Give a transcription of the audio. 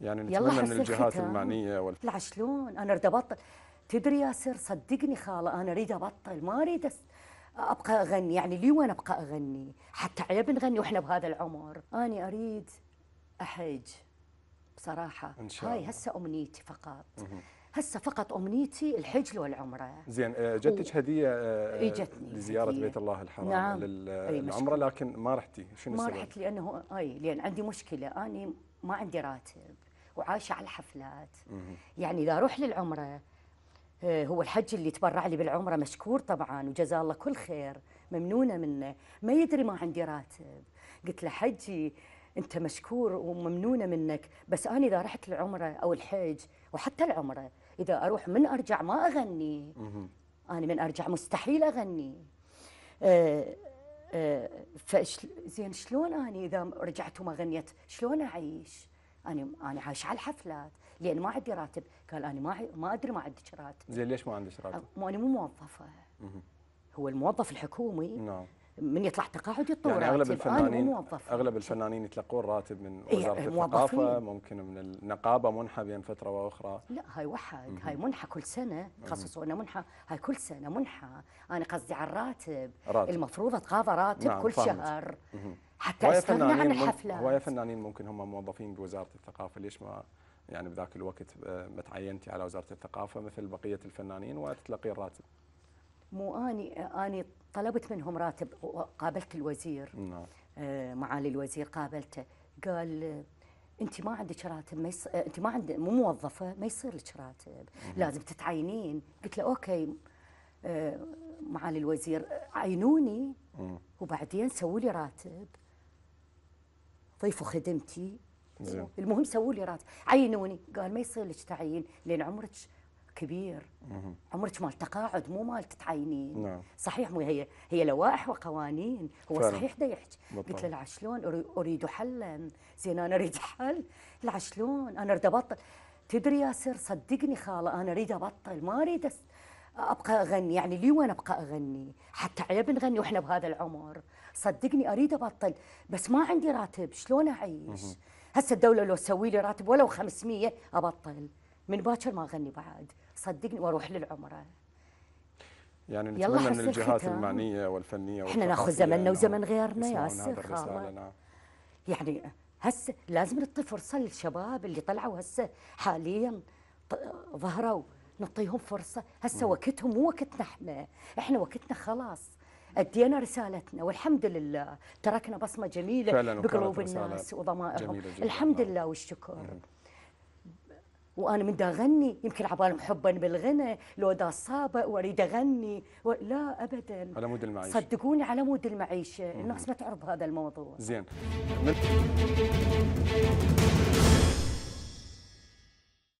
يعني نتمنى من الجهات ختام. المعنيه وال... لا شلون انا اريد ابطل تدري يا سر صدقني خاله انا اريد ابطل ما اريد أس... ابقى اغني يعني لي وين ابقى اغني حتى عيب نغني واحنا بهذا العمر انا اريد احج بصراحه إن شاء الله. هاي هسه امنيتي فقط هسه فقط امنيتي الحج والعمره زين آه، جتك و... هديه آه، اجتني لزياره هدية. بيت الله الحرام نعم. للعمره آه، لكن ما رحتي شنو ما رحت لانه اي لان عندي مشكله اني ما عندي راتب وعايشه على الحفلات يعني اذا اروح للعمره آه، هو الحج اللي تبرع لي بالعمره مشكور طبعا وجزاه الله كل خير ممنونه منه ما يدري ما عندي راتب قلت له حجي انت مشكور وممنونه منك بس انا اذا رحت العمره او الحج وحتى العمره اذا اروح من ارجع ما اغني انا من ارجع مستحيل اغني أه, آه، زين شلون اني اذا رجعت وما غنيت شلون اعيش؟ انا انا عايش على الحفلات لان ما عندي راتب قال انا ما ما ادري ما عندك راتب زين ليش ما عندك راتب؟ أه، مو انا مو موظفه مه. هو الموظف الحكومي نعم من يطلع تقاعد يطلع يعني اغلب آه، الفنانين اغلب الفنانين يتلقون راتب من إيه، وزاره إيه الثقافه ممكن من النقابه منحه بين فتره واخرى لا هاي وحد هاي منحه كل سنه خصصوا لنا منحه هاي كل سنه منحه انا قصدي على الراتب راتب. المفروض تقاضى راتب نعم كل فهمت. شهر حتى استغنى عن الحفلات هواية فنانين ممكن هم موظفين بوزاره الثقافه ليش ما يعني بذاك الوقت آه، ما تعينتي على وزاره الثقافه مثل بقيه الفنانين وتتلقي الراتب مو اني اني طلبت منهم راتب وقابلت الوزير نعم آه، معالي الوزير قابلته قال انت ما عندك راتب ما يص... آه، انت ما عند مو موظفه ما يصير لك راتب لازم تتعينين قلت له اوكي آه، معالي الوزير عينوني وبعدين سووا لي راتب ضيفوا خدمتي زي. المهم سووا لي راتب عينوني قال ما يصير لك تعيين لان عمرك كبير عمرك مال تقاعد مو مال تتعينين نعم. صحيح مو هي هي لوائح وقوانين هو فعلا. صحيح دا يحكي قلت له العشلون اريد حلا زين انا اريد حل العشلون انا اريد ابطل تدري ياسر صدقني خاله انا اريد ابطل ما اريد ابقى اغني يعني لي وين ابقى اغني حتى عيب نغني واحنا بهذا العمر صدقني اريد ابطل بس ما عندي راتب شلون اعيش هسه الدوله لو تسوي لي راتب ولو 500 ابطل من باكر ما اغني بعد صدقني واروح للعمره يعني نتمنى من الجهات المعنيه والفنيه احنا ناخذ زمننا وزمن غيرنا يا استاذ نعم. يعني هسه لازم نعطي فرصه للشباب اللي طلعوا هسه حاليا ظهروا نعطيهم فرصه هسه وقتهم مو وقتنا احنا احنا وقتنا خلاص ادينا رسالتنا والحمد لله تركنا بصمه جميله بقلوب الناس وضمائرهم الحمد نعم. لله والشكر مم. وانا من دا اغني يمكن عبالهم حبا بالغنى لو دا صابه واريد اغني و... لا ابدا على مود المعيشه صدقوني على مود المعيشه الناس ما تعرف هذا الموضوع زين من...